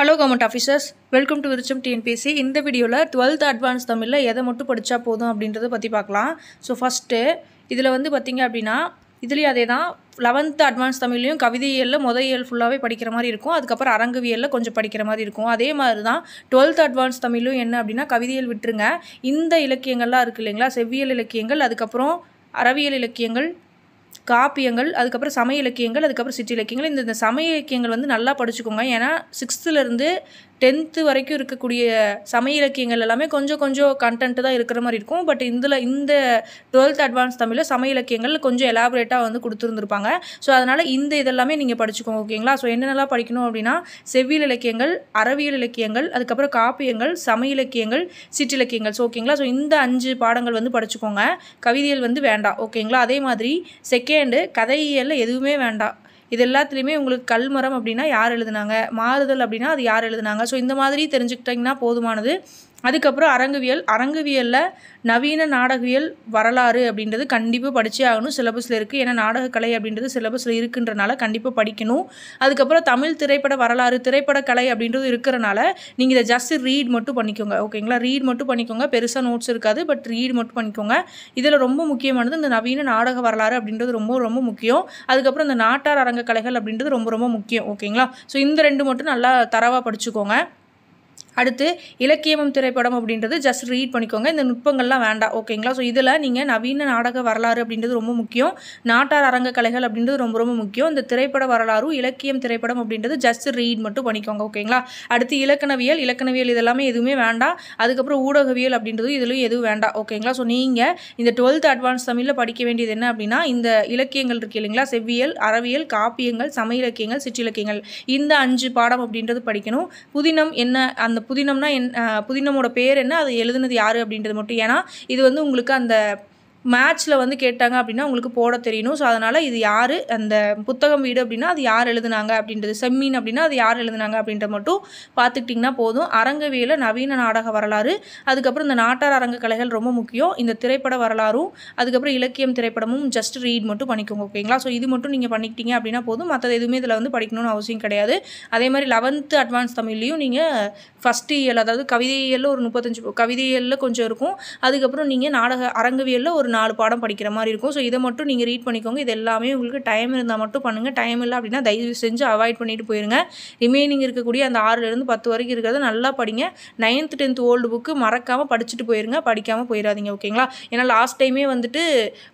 hello government officers welcome to Virutcham TNPSC இந்த வீடியோவில் twelfth advance தமிழில் எதை மட்டும் படித்தா போதும் அப்படின்றத பற்றி பார்க்கலாம் ஸோ ஃபஸ்ட்டு இதில் வந்து பார்த்திங்க அப்படின்னா இதுலேயும் அதே தான் லெவன்த்து அட்வான்ஸ் தமிழ்லையும் கவிதையியலில் முத இயல் ஃபுல்லாகவே படிக்கிற மாதிரி இருக்கும் அதுக்கப்புறம் அரங்கவியலில் கொஞ்சம் படிக்கிற மாதிரி இருக்கும் அதே மாதிரி தான் டுவெல்த் அட்வான்ஸ் தமிழும் என்ன அப்படின்னா கவிதையில் விட்டுருங்க இந்த இலக்கியங்கள்லாம் இருக்குது இல்லைங்களா செவ்வியல் இலக்கியங்கள் அதுக்கப்புறம் அறவியல் இலக்கியங்கள் காப்பியங்கள் அதுக்கப்புறம் சமய இலக்கியங்கள் அதுக்கப்புறம் சிற்றி இலக்கியங்கள் இந்த இந்த சமய இலக்கியங்கள் வந்து நல்லா படிச்சுக்கோங்க ஏன்னா சிக்ஸ்த்துலேருந்து டென்த்து வரைக்கும் இருக்கக்கூடிய சமய இலக்கியங்கள் எல்லாமே கொஞ்சம் கொஞ்சம் கண்டென்ட்டு தான் இருக்கிற மாதிரி இருக்கும் பட் இதில் இந்த டுவெல்த் அட்வான்ஸ் தமிழில் சமய இலக்கியங்கள் கொஞ்சம் எலாபரேட்டாக வந்து கொடுத்துருந்துருப்பாங்க ஸோ அதனால் இந்த இதெல்லாமே நீங்கள் படிச்சுக்கோங்க ஓகேங்களா ஸோ என்னென்னலாம் படிக்கணும் அப்படின்னா செவ்வியல் இலக்கியங்கள் அறவியல் இலக்கியங்கள் அதுக்கப்புறம் காப்பியங்கள் சமய இலக்கியங்கள் சிற்றிலக்கியங்கள் ஸோ ஓகேங்களா ஸோ இந்த அஞ்சு பாடங்கள் வந்து படிச்சுக்கோங்க கவிதைகள் வந்து வேண்டாம் ஓகேங்களா அதே மாதிரி செகண்ட் செகண்டு கதையில் எதுவுமே வேண்டாம் இது எல்லாத்துலேயுமே உங்களுக்கு கல்மரம் அப்படின்னா யார் எழுதுனாங்க மாறுதல் அப்படின்னா அது யார் எழுதுனாங்க ஸோ இந்த மாதிரி தெரிஞ்சுக்கிட்டிங்கன்னா போதுமானது அதுக்கப்புறம் அரங்குவியல் அரங்குவியலில் நவீன நாடகவியல் வரலாறு அப்படின்றது கண்டிப்பாக படித்தே ஆகணும் சிலபஸில் இருக்குது ஏன்னா நாடகக்கலை அப்படின்றது சிலபஸில் இருக்குன்றனால கண்டிப்பாக படிக்கணும் அதுக்கப்புறம் தமிழ் திரைப்பட வரலாறு திரைப்பட கலை அப்படின்றது இருக்கிறனால நீங்கள் இதை ஜஸ்ட் ரீட் மட்டும் பண்ணிக்கோங்க ஓகேங்களா ரீட் மட்டும் பண்ணிக்கோங்க பெருசாக நோட்ஸ் இருக்காது பட் ரீட் மட்டும் பண்ணிக்கோங்க இதில் ரொம்ப முக்கியமானது இந்த நவீன நாடக வரலாறு அப்படின்றது ரொம்ப ரொம்ப முக்கியம் அதுக்கப்புறம் இந்த நாட்டார் அரங்க கலைகள் அப்படின்றது ரொம்ப ரொம்ப முக்கியம் ஓகேங்களா ஸோ இந்த ரெண்டு மட்டும் நல்லா தரவாக படிச்சுக்கோங்க அடுத்து இலக்கியமும் திரைப்படம் அப்படின்றது ஜஸ்ட் ரீட் பண்ணிக்கோங்க இந்த நுட்பங்கள்லாம் வேண்டாம் ஓகேங்களா ஸோ இதில் நீங்கள் நவீன நாடக வரலாறு அப்படின்றது ரொம்ப முக்கியம் நாட்டார் அரங்கக்கலைகள் அப்படின்றது ரொம்ப ரொம்ப முக்கியம் இந்த திரைப்பட வரலாறும் இலக்கியம் திரைப்படம் அப்படின்றது ஜஸ்ட் ரீட் மட்டும் பண்ணிக்கோங்க ஓகேங்களா அடுத்து இலக்கணவியல் இலக்கணவியல் இதெல்லாமே எதுவுமே வேண்டாம் அதுக்கப்புறம் ஊடகவியல் அப்படின்றது இதுலையும் எதுவும் வேண்டாம் ஓகேங்களா ஸோ நீங்கள் இந்த டுவெல்த் அட்வான்ஸ் தமிழில் படிக்க வேண்டியது என்ன அப்படின்னா இந்த இலக்கியங்கள் இருக்கு இல்லைங்களா செவ்வியல் அறவியல் காப்பியங்கள் சமையலக்கியங்கள் சிற்றிலக்கியங்கள் இந்த அஞ்சு பாடம் அப்படின்றது படிக்கணும் புதினம் என்ன அந்த புதினம்னா என் புதினமோட பேர் என்ன அது எழுதுனது யார் அப்படின்றது மட்டும் ஏன்னா இது வந்து உங்களுக்கு அந்த மேட்ச்சில் வந்து கேட்டாங்க அப்படின்னா உங்களுக்கு போட தெரியணும் ஸோ அதனால் இது யார் அந்த புத்தகம் வீடு அப்படின்னா அது யார் எழுதுனாங்க அப்படின்றது செம்மீன் அப்படின்னா அது யார் எழுதுனாங்க அப்படின்ற மட்டும் பார்த்துக்கிட்டிங்கன்னா போதும் அரங்கவியில் நவீன நாடக வரலாறு அதுக்கப்புறம் இந்த நாட்டார் அரங்க கலைகள் ரொம்ப முக்கியம் இந்த திரைப்பட வரலாறும் அதுக்கப்புறம் இலக்கியம் திரைப்படமும் ஜஸ்ட் ரீட் மட்டும் பண்ணிக்கோங்க ஓகேங்களா ஸோ இது மட்டும் நீங்கள் பண்ணிக்கிட்டீங்க அப்படின்னா போதும் மற்றது எதுவுமே இதில் வந்து படிக்கணும்னு அவசியம் கிடையாது அதே மாதிரி லெவன்த்து அட்வான்ஸ் தமிழ்லேயும் நீங்கள் ஃபஸ்ட் இயல் அதாவது கவிதையில் ஒரு முப்பத்தஞ்சு கவிதையில் கொஞ்சம் இருக்கும் அதுக்கப்புறம் நீங்கள் நாடக அரங்கவியலில் ஒரு ஒரு நாலு பாடம் படிக்கிற மாதிரி இருக்கும் ஸோ இதை மட்டும் நீங்கள் ரீட் பண்ணிக்கோங்க இது எல்லாமே உங்களுக்கு டைம் இருந்தால் மட்டும் பண்ணுங்கள் டைம் இல்லை அப்படின்னா தயவு செஞ்சு அவாய்ட் பண்ணிட்டு போயிருங்க ரிமைனிங் இருக்கக்கூடிய அந்த ஆறுலேருந்து பத்து வரைக்கும் இருக்கிறத நல்லா படிங்க நைன்த் டென்த் ஓல்டு புக்கு மறக்காமல் படிச்சுட்டு போயிருங்க படிக்காமல் போயிடாதீங்க ஓகேங்களா ஏன்னா லாஸ்ட் டைமே வந்துட்டு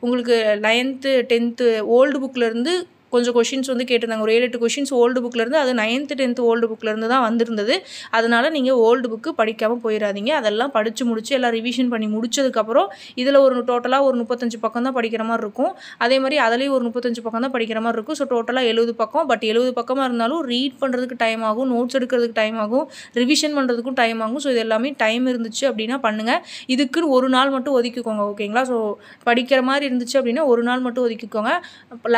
உங்களுக்கு நைன்த்து டென்த்து ஓல்டு இருந்து கொஞ்சம் கொஷின்ஸ் வந்து கேட்டிருந்தாங்க ஒரு ஏழு எட்டு கொஷின்ஸ் ஓல்டு புக்கிலேருந்து அது நைன்த்து டென்த்து ஓல்டு புக்கிலேருந்து தான் வந்திருந்தது அதனால் நீங்கள் ஓல்டு புக்கு படிக்காமல் போயிடாதீங்க அதெல்லாம் படித்து முடிச்சு எல்லாம் ரிவிஷன் பண்ணி முடிச்சதுக்கப்புறம் இதில் ஒரு டோட்டலாக ஒரு முப்பத்தஞ்சு பக்கம் தான் படிக்கிற மாதிரி இருக்கும் அதே மாதிரி அதுலேயும் ஒரு முப்பத்தஞ்சு பக்கம் தான் படிக்கிற மாதிரி இருக்கும் ஸோ டோட்டலாக எழுபது பக்கம் பட் எழுபது பக்கமாக இருந்தாலும் ரீட் பண்ணுறதுக்கு டைம் ஆகும் நோட்ஸ் எடுக்கிறதுக்கு டைம் ஆகும் ரிவிஷன் பண்ணுறதுக்கும் டைம் ஆகும் ஸோ இது எல்லாமே டைம் இருந்துச்சு அப்படின்னா பண்ணுங்கள் இதுக்குன்னு ஒரு நாள் மட்டும் ஒதுக்கிக்கோங்க ஓகேங்களா ஸோ படிக்கிற மாதிரி இருந்துச்சு அப்படின்னா ஒரு நாள் மட்டும் ஒதுக்கிக்கோங்க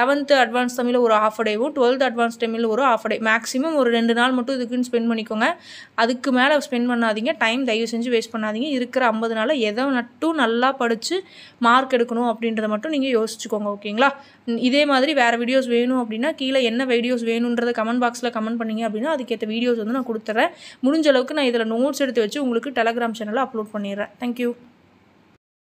லெவன்த்து அட்வான்ஸ் தமிழ் ஒரு ஆஃப் டேவும் டுவெல்த் அட்வான்ஸ் தமிழ் ஒரு ஆஃப் டே மேக்ஸிமம் ஒரு ரெண்டு நாள் மட்டும் இதுக்குன்னு ஸ்பெண்ட் பண்ணிக்கோங்க அதுக்கு மேலே ஸ்பெண்ட் பண்ணாதீங்க டைம் தயவு செஞ்சு வேஸ்ட் பண்ணாதீங்க இருக்கிற ஐம்பது நாளில் எதை மட்டும் நல்லா படித்து மார்க் எடுக்கணும் அப்படின்றத மட்டும் நீங்கள் யோசிச்சுக்கோங்க ஓகேங்களா இதே மாதிரி வேறு வீடியோஸ் வேணும் அப்படின்னா கீழே என்ன வீடியோஸ் வேணுன்றத கமெண்ட் பாக்ஸில் கமெண்ட் பண்ணிங்க அப்படின்னா அதுக்கேற்ற வீடியோஸ் வந்து நான் கொடுத்துட்றேன் முடிஞ்ச அளவுக்கு நான் இதில் நோட்ஸ் எடுத்து வச்சு உங்களுக்கு டெலகிராம் சேனலில் அப்லோட் பண்ணிடுறேன் தேங்க்யூ